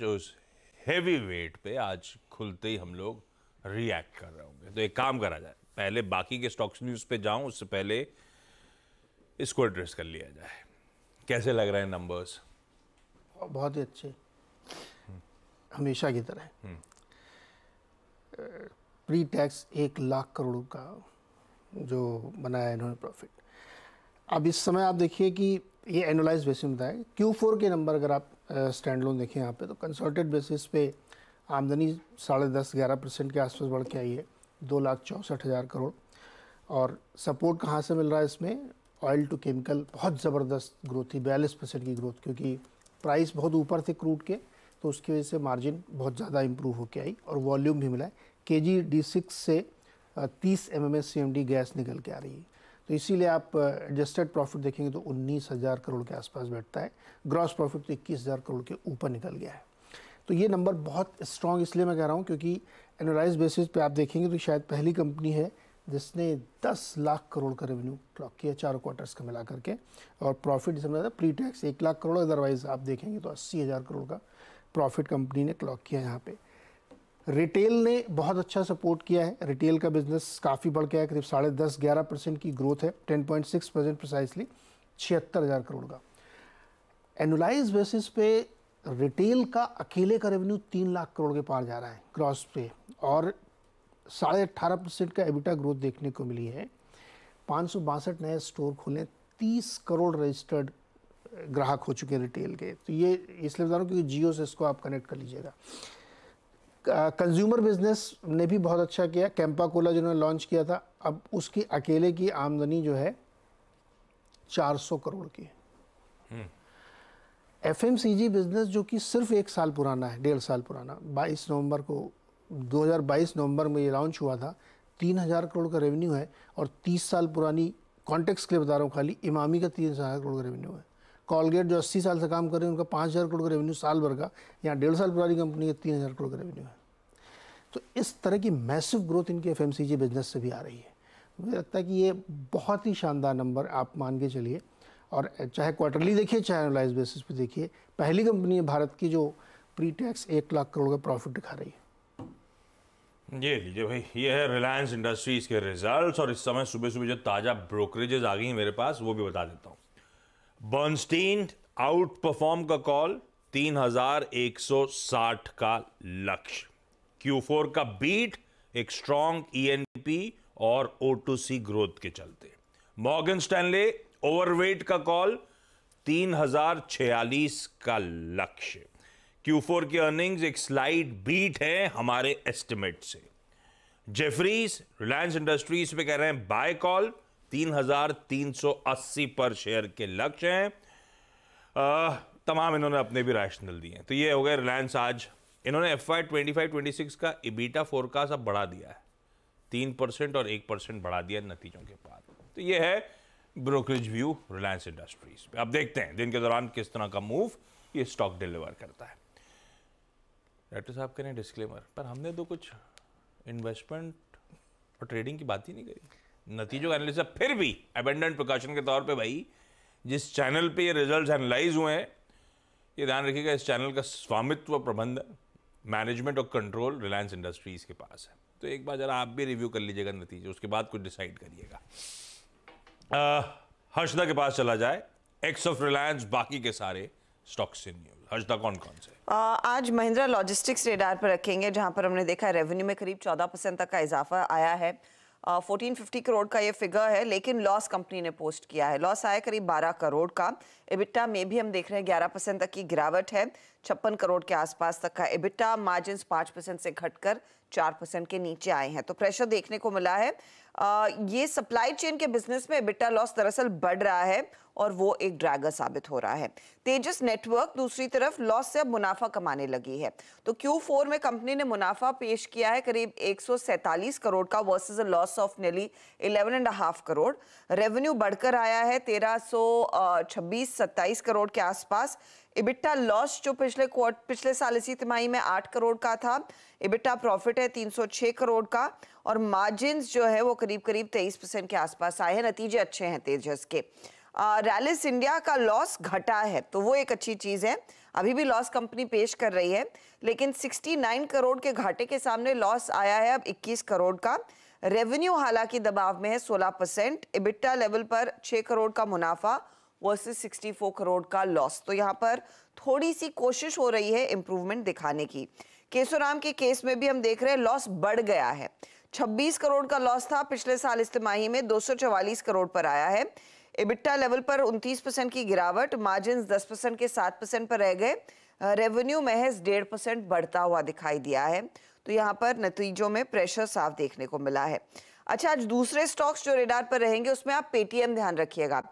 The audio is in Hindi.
जो उस हैवी वेट पे आज खुलते ही हम लोग रिएक्ट कर रहे होंगे तो एक काम करा जाए पहले बाकी के स्टॉक्स न्यूज़ पे जाऊं उससे पहले इसको एड्रेस कर लिया जाए कैसे लग रहे हैं नंबर्स बहुत ही अच्छे हमेशा की तरह प्री हम्म। टैक्स एक लाख करोड़ का जो बनाया इन्होंने प्रॉफिट अब इस समय आप देखिए कि ये एनोलाइज बेसिस में क्यू फोर के नंबर अगर आप स्टैंड लोन देखें यहाँ पे तो कंसल्टेड बेसिस पे आमदनी साढ़े दस ग्यारह परसेंट के आसपास बढ़ के आई है दो लाख चौंसठ हज़ार करोड़ और सपोर्ट कहाँ से मिल रहा है इसमें ऑयल टू केमिकल बहुत ज़बरदस्त ग्रोथ थी बयालीस परसेंट की ग्रोथ क्योंकि प्राइस बहुत ऊपर थे क्रूड के तो उसकी वजह से मार्जिन बहुत ज़्यादा इम्प्रूव होकर आई और वॉल्यूम भी मिला है के जी डी सिक्स से तीस M M S C M D gas निकल के आ रही है तो इसीलिए आप एडजस्टेड प्रॉफिट देखेंगे तो उन्नीस हज़ार करोड़ के आसपास बैठता है ग्रॉस प्रॉफिट तो इक्कीस हज़ार करोड़ के ऊपर निकल गया है तो ये नंबर बहुत स्ट्रॉन्ग इसलिए मैं कह रहा हूँ क्योंकि एनोलाइज बेसिस पे आप देखेंगे तो शायद पहली कंपनी है जिसने 10 लाख करोड़ का रेवेन्यू क्लॉक किया चारों क्वार्टर्स का मिला करके और प्रॉफिट जिसमें प्री टैक्स एक लाख करोड़ अदरवाइज़ आप देखेंगे तो अस्सी हज़ार करोड़ का प्रॉफिट कंपनी ने क्लॉक किया यहाँ पर रिटेल ने बहुत अच्छा सपोर्ट किया है रिटेल का बिजनेस काफ़ी बढ़ गया है करीब साढ़े दस ग्यारह परसेंट की ग्रोथ है ten point six percent precisely छिहत्तर हज़ार करोड़ का एनुलाइज बेसिस पे रिटेल का अकेले का रेवेन्यू तीन लाख करोड़ के पार जा रहा है क्रॉस पे और साढ़े अट्ठारह परसेंट का एबिटा ग्रोथ देखने को मिली है पाँच सौ बासठ नए स्टोर खोले तीस करोड़ रजिस्टर्ड ग्राहक हो चुके हैं रिटेल के तो ये इसलिए बता रहा हूँ क्योंकि जियो से इसको आप कनेक्ट कर लीजिएगा कंज्यूमर बिजनेस ने भी बहुत अच्छा किया कैंपा कोला जिन्होंने लॉन्च किया था अब उसकी अकेले की आमदनी जो है 400 करोड़ की है एफ हम्म। बिजनेस जो कि सिर्फ एक साल पुराना है डेढ़ साल पुराना 22 नवंबर को 2022 नवंबर में ये लॉन्च हुआ था 3000 करोड़ का रेवेन्यू है और 30 साल पुरानी कॉन्टेक्ट के लिए बता रहा हूँ खाली इमामी का तीन हज़ार करोड़ का रेवेन्यू है कॉलगेट जो अस्सी साल से काम कर रहे हैं उनका पाँच हज़ार करोड़ का रेवेन्यू साल भर का यहाँ डेढ़ साल पुरानी कंपनी है तीन हज़ार करोड़ का रेवेन्यू है तो इस तरह की मैसिव ग्रोथ इनके एफ बिज़नेस से भी आ रही है मुझे लगता है कि ये बहुत ही शानदार नंबर आप मान के चलिए और चाहे क्वार्टरली देखिए चाहे एनुलाइज बेसिस पे देखिए पहली कंपनी है भारत की जो प्री टैक्स एक लाख करोड़ का प्रॉफिट दिखा रही है ये लीजिए भाई ये है रिलायंस इंडस्ट्रीज के रिजल्ट्स और इस समय सुबह सुबह जो ताज़ा ब्रोकरेजेस आ गई हैं मेरे पास वो भी बता देता हूँ बर्नस्टीन आउट परफॉर्म का कॉल 3160 का लक्ष्य Q4 का बीट एक स्ट्रॉन्ग ईएनपी e और ओ ग्रोथ के चलते मॉर्गन स्टैनले ओवरवेट का कॉल 3046 का लक्ष्य Q4 की अर्निंग्स एक स्लाइड बीट है हमारे एस्टिमेट से जेफरीज रिलायंस इंडस्ट्रीज पे कह रहे हैं बाय कॉल 3,380 पर शेयर के लक्ष्य हैं तमाम इन्होंने अपने भी रैशनल दिए हैं तो ये हो गए रिलायंस आज इन्होंने F I twenty five twenty six का इबीटा फोरकास्ट अब बढ़ा दिया है तीन परसेंट और एक परसेंट बढ़ा दिया नतीजों के बाद तो ये है ब्रोकरेज व्यू रिलायंस इंडस्ट्रीज पे अब देखते हैं दिन के दौरान किस तरह का मूव ये स्टॉक डिलीवर करता है डॉक्टर साहब कह रहे हैं डिस्क्लेमर पर हमने तो कुछ इन्वेस्टमेंट और ट्रेडिंग की बात ही नहीं करी नतीजों का एनालिसिस फिर भी अबेंडेंट प्रकाशन के तौर पे भाई जिस चैनल पे ये रिजल्ट्स एनालाइज हुए हैं ये ध्यान रखिएगा इस चैनल का स्वामित्व प्रबंधन मैनेजमेंट और कंट्रोल रिलायंस इंडस्ट्रीज के पास है तो एक बार जरा आप भी रिव्यू कर लीजिएगा नतीजे उसके बाद कुछ डिसाइड करिएगा हर्षदा के पास चला जाए एक्स ऑफ रिलायंस बाकी के सारे स्टॉक्स इन न्यूज हर्षदा कौन कौन से आज महिंद्रा लॉजिस्टिक्स रेडार पर रखेंगे जहां पर हमने देखा रेवेन्यू में करीब 14 परसेंट तक का इजाफा आया है फोर्टीन फिफ्टी करोड़ का ये फिगर है लेकिन लॉस कंपनी ने पोस्ट किया है लॉस आया करीब बारह करोड़ का एबिट्टा में भी हम देख रहे हैं ग्यारह परसेंट तक की गिरावट है छप्पन करोड़ के आसपास तक का एबिटा मार्जिन पांच परसेंट से घटकर चार परसेंट के नीचे आए हैं तो प्रेशर देखने को मिला है आ, ये सप्लाई चेन के बिजनेस में एबिटा लॉस दरअसल बढ़ रहा है और वो एक ड्रैगर साबित हो रहा है तेजस नेटवर्क दूसरी तरफ लॉस से अब मुनाफा कमाने लगी है तो क्यू फोर में कंपनी ने मुनाफा पेश किया है करीब एक करोड़ का versus uh loss of nearly eleven and half crore revenue बढ़कर आया है तेरह सौ छब्बीस सत्ताईस करोड़ के आसपास इबिट्टा लॉस जो पिछले क्वार्ट पिछले साल इसी तिमाही में आठ करोड़ का था इबिट्टा प्रॉफिट है तीन सौ छः करोड़ का और मार्जिन जो है वो करीब करीब तेईस परसेंट के आसपास आए हैं नतीजे अच्छे हैं तेजस के रैलिस इंडिया का लॉस घटा है तो वो एक अच्छी चीज़ है अभी भी लॉस कंपनी पेश कर रही है लेकिन 69 करोड़ के घाटे के सामने लॉस आया है अब 21 करोड़ का रेवेन्यू हालांकि दबाव में है 16 परसेंट इबिट्टा लेवल पर 6 करोड़ का मुनाफा वर्सेस 64 करोड़ का लॉस तो यहाँ पर थोड़ी सी कोशिश हो रही है इम्प्रूवमेंट दिखाने की केसोराम के केस में भी हम देख रहे हैं लॉस बढ़ गया है 26 करोड़ का लॉस था पिछले साल इस तिमाही में दो करोड़ पर आया है इबिट्टा लेवल पर 29 परसेंट की गिरावट मार्जिन 10 परसेंट के 7 परसेंट पर रह गए रेवेन्यू महज डेढ़ परसेंट बढ़ता हुआ दिखाई दिया है तो यहाँ पर नतीजों में प्रेशर साफ देखने को मिला है अच्छा आज दूसरे स्टॉक्स जो रेडार पर रहेंगे उसमें आप पेटीएम ध्यान रखिएगा